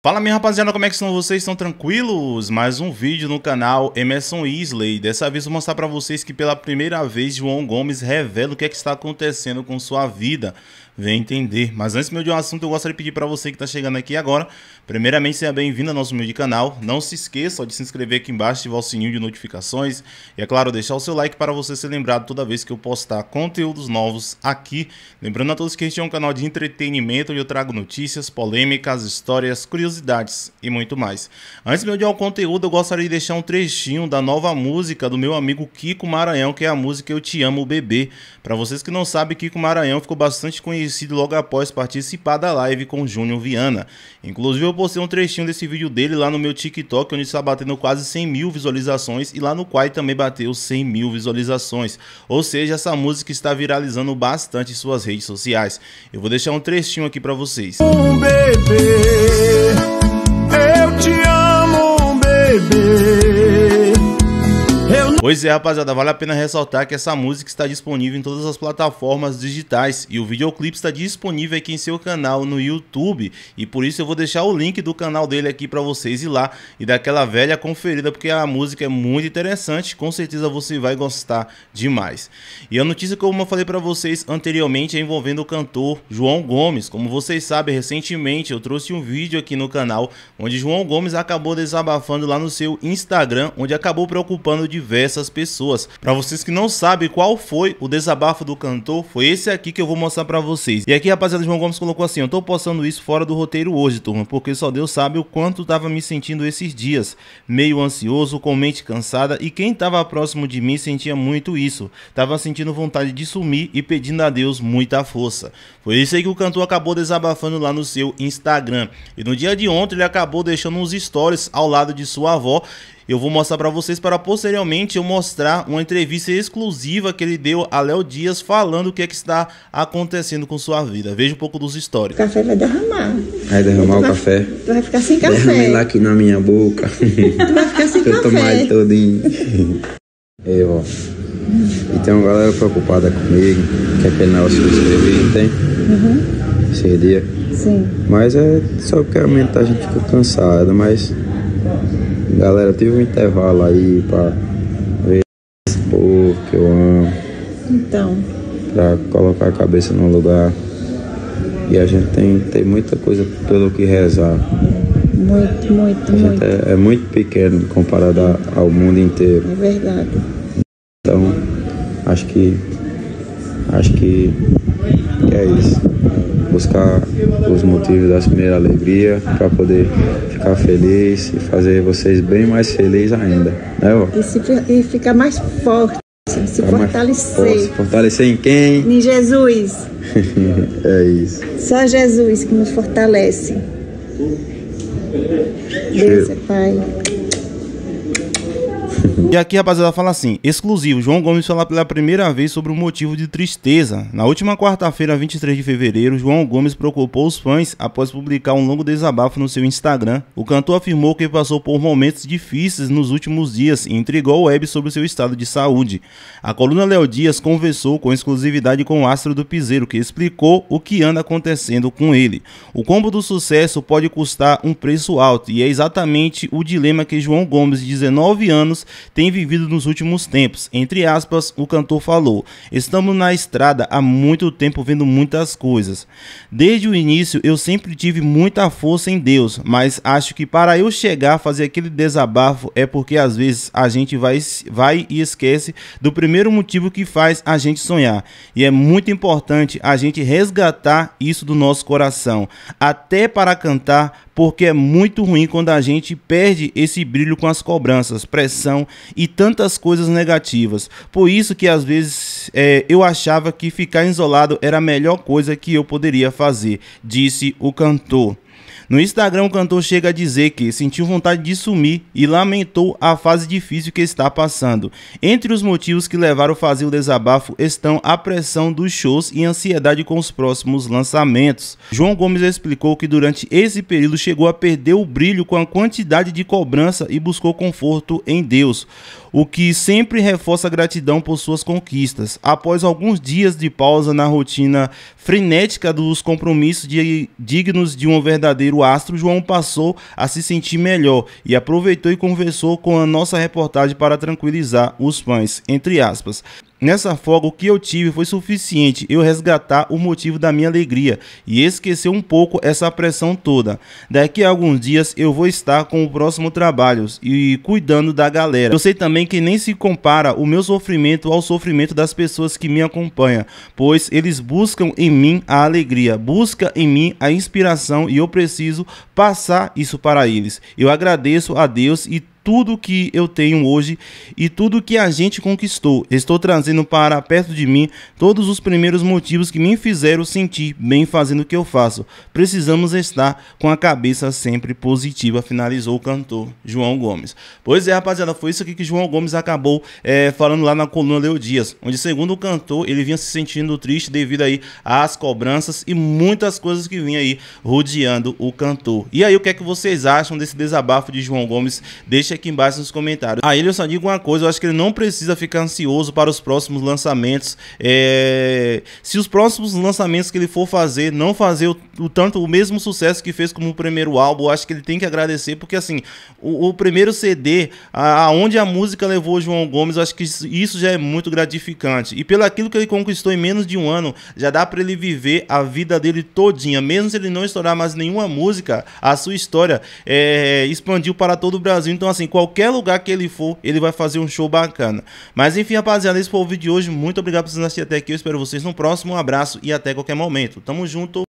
Fala minha rapaziada, como é que estão vocês? Estão tranquilos? Mais um vídeo no canal Emerson Isley. Dessa vez vou mostrar pra vocês que pela primeira vez João Gomes revela o que é que está acontecendo com sua vida. Vem entender. Mas antes meu de um assunto, eu gostaria de pedir para você que está chegando aqui agora, primeiramente seja bem-vindo ao nosso meio de canal. Não se esqueça de se inscrever aqui embaixo, ativar o sininho de notificações e é claro, deixar o seu like para você ser lembrado toda vez que eu postar conteúdos novos aqui. Lembrando a todos que a gente é um canal de entretenimento onde eu trago notícias, polêmicas, histórias, curiosidades e muito mais. Antes meu de um conteúdo, eu gostaria de deixar um trechinho da nova música do meu amigo Kiko Maranhão, que é a música Eu Te Amo Bebê. Para vocês que não sabem, Kiko Maranhão ficou bastante conhecido conhecido logo após participar da live com Júnior Viana. Inclusive, eu postei um trechinho desse vídeo dele lá no meu TikTok, onde está batendo quase 100 mil visualizações, e lá no Quai também bateu 100 mil visualizações. Ou seja, essa música está viralizando bastante em suas redes sociais. Eu vou deixar um trechinho aqui para vocês. Um bebê, eu te amo, um bebê. Pois é, rapaziada, vale a pena ressaltar que essa música está disponível em todas as plataformas digitais e o videoclipe está disponível aqui em seu canal no YouTube e por isso eu vou deixar o link do canal dele aqui para vocês ir lá e dar aquela velha conferida porque a música é muito interessante, com certeza você vai gostar demais. E a notícia como eu falei para vocês anteriormente é envolvendo o cantor João Gomes. Como vocês sabem, recentemente eu trouxe um vídeo aqui no canal onde João Gomes acabou desabafando lá no seu Instagram, onde acabou preocupando diversos essas pessoas. Para vocês que não sabem qual foi o desabafo do cantor, foi esse aqui que eu vou mostrar para vocês. E aqui, rapaziada, João Gomes colocou assim: "Eu tô postando isso fora do roteiro hoje, turma, porque só Deus sabe o quanto tava me sentindo esses dias, meio ansioso, com mente cansada e quem tava próximo de mim sentia muito isso. Tava sentindo vontade de sumir e pedindo a Deus muita força." Foi isso aí que o cantor acabou desabafando lá no seu Instagram. E no dia de ontem ele acabou deixando uns stories ao lado de sua avó eu vou mostrar para vocês para posteriormente eu mostrar uma entrevista exclusiva que ele deu a Léo Dias falando o que é que está acontecendo com sua vida. Veja um pouco dos históricos. O café vai derramar. Vai derramar o vai, café? Tu vai ficar sem café. Derramei lá aqui na minha boca. tu vai ficar sem eu café. Eu tomar ele todinho. Eu, E tem uma galera preocupada comigo, que é aquele negócio que eu escrevi, não tem? Uhum. Esse dia. Sim. Mas é só porque a mente tá, a gente fica cansada, mas Galera, tive um intervalo aí pra ver esse povo que eu amo. Então. Pra colocar a cabeça no lugar. E a gente tem, tem muita coisa pelo que rezar. Muito, muito, a gente muito. É, é muito pequeno comparado a, ao mundo inteiro. É verdade. Então, acho que. Acho que, que é isso buscar os motivos das primeiras alegrias para poder ficar feliz e fazer vocês bem mais felizes ainda, né, E, se, e ficar mais forte. Assim, se, fortalecer. se fortalecer em quem? Em Jesus. é isso. Só Jesus que nos fortalece. Deus é Pai. E aqui, rapaziada, fala assim: exclusivo. João Gomes fala pela primeira vez sobre o motivo de tristeza. Na última quarta-feira, 23 de fevereiro, João Gomes preocupou os fãs após publicar um longo desabafo no seu Instagram. O cantor afirmou que passou por momentos difíceis nos últimos dias e intrigou a web sobre o seu estado de saúde. A coluna Léo Dias conversou com exclusividade com o astro do Piseiro, que explicou o que anda acontecendo com ele. O combo do sucesso pode custar um preço alto e é exatamente o dilema que João Gomes, de 19 anos, tem vivido nos últimos tempos. Entre aspas, o cantor falou: Estamos na estrada há muito tempo vendo muitas coisas. Desde o início eu sempre tive muita força em Deus, mas acho que para eu chegar a fazer aquele desabafo é porque às vezes a gente vai, vai e esquece do primeiro motivo que faz a gente sonhar. E é muito importante a gente resgatar isso do nosso coração, até para cantar, porque é muito ruim quando a gente perde esse brilho com as cobranças, pressão depressão e tantas coisas negativas. Por isso que às vezes é, eu achava que ficar isolado era a melhor coisa que eu poderia fazer, disse o cantor. No Instagram, o cantor chega a dizer que sentiu vontade de sumir e lamentou a fase difícil que está passando. Entre os motivos que levaram a fazer o desabafo estão a pressão dos shows e ansiedade com os próximos lançamentos. João Gomes explicou que durante esse período chegou a perder o brilho com a quantidade de cobrança e buscou conforto em Deus o que sempre reforça a gratidão por suas conquistas. Após alguns dias de pausa na rotina frenética dos compromissos de, dignos de um verdadeiro astro, João passou a se sentir melhor e aproveitou e conversou com a nossa reportagem para tranquilizar os fãs, entre aspas. Nessa folga, o que eu tive foi suficiente eu resgatar o motivo da minha alegria e esquecer um pouco essa pressão toda. Daqui a alguns dias eu vou estar com o próximo trabalho e cuidando da galera. Eu sei também que nem se compara o meu sofrimento ao sofrimento das pessoas que me acompanham, pois eles buscam em mim a alegria, busca em mim a inspiração e eu preciso passar isso para eles. Eu agradeço a Deus e tudo que eu tenho hoje e tudo que a gente conquistou. Estou trazendo para perto de mim todos os primeiros motivos que me fizeram sentir bem fazendo o que eu faço. Precisamos estar com a cabeça sempre positiva, finalizou o cantor João Gomes. Pois é, rapaziada, foi isso aqui que João Gomes acabou é, falando lá na coluna Leo Dias, onde, segundo o cantor, ele vinha se sentindo triste devido aí às cobranças e muitas coisas que vinha aí rodeando o cantor. E aí, o que é que vocês acham desse desabafo de João Gomes? Deixa aqui embaixo nos comentários. A ele eu só digo uma coisa, eu acho que ele não precisa ficar ansioso para os próximos lançamentos. É... Se os próximos lançamentos que ele for fazer não fazer o, o, tanto o mesmo sucesso que fez como o primeiro álbum, eu acho que ele tem que agradecer, porque assim, o, o primeiro CD, aonde a, a, música levou o João Gomes, eu acho que isso, isso já é muito gratificante. E pelo aquilo que ele conquistou em menos de um ano, já dá para ele viver a vida dele todinha, mesmo se ele não estourar mais nenhuma música, a sua história é, expandiu para todo o Brasil. Então, assim, assim, qualquer lugar que ele for, ele vai fazer um show bacana. Mas enfim, rapaziada, esse foi o vídeo de hoje. Muito obrigado por vocês assistirem até aqui. Eu espero vocês no próximo. Um abraço e até qualquer momento. Tamo junto.